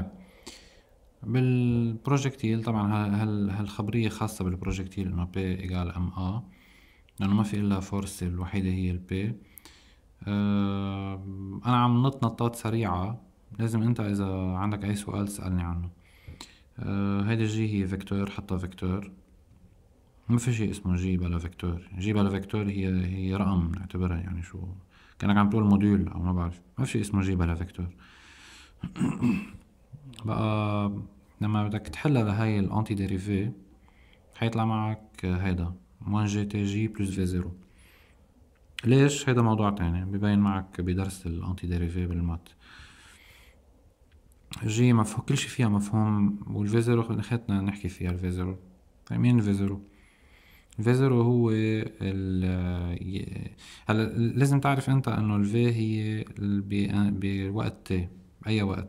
طيب بالبروجكتيل طبعا هالخبرية خاصة بالبروجكتيل انه بي ايجال ام ا لانه ما في الا فورس الوحيدة هي البي آه، انا عم نط نطات سريعة لازم انت اذا عندك اي سؤال تسألني عنه هيدا آه، هيدي جي هي فيكتور حطها فيكتور ما في شيء اسمه جي بلا فيكتور جي بلا فيكتور هي هي رقم نعتبرها يعني شو كانك عم تقول موديول او ما بعرف ما في شيء اسمه جي بلا فيكتور بقى لما بدك تحلها لهي الانتي ديريفي حيطلع معك هيدا موان جي تي جي بلس في زيرو ليش هيدا موضوع تاني ببين معك بدرس الانتي ديريفي بالمات جي مفهوم كل شي فيها مفهوم والفي زيرو خلتنا نحكي فيها الفي زيرو طيب، مين الفي زيرو الفي زيرو هو ال هلا لازم تعرف انت انه الفي هي بوقت تي باي وقت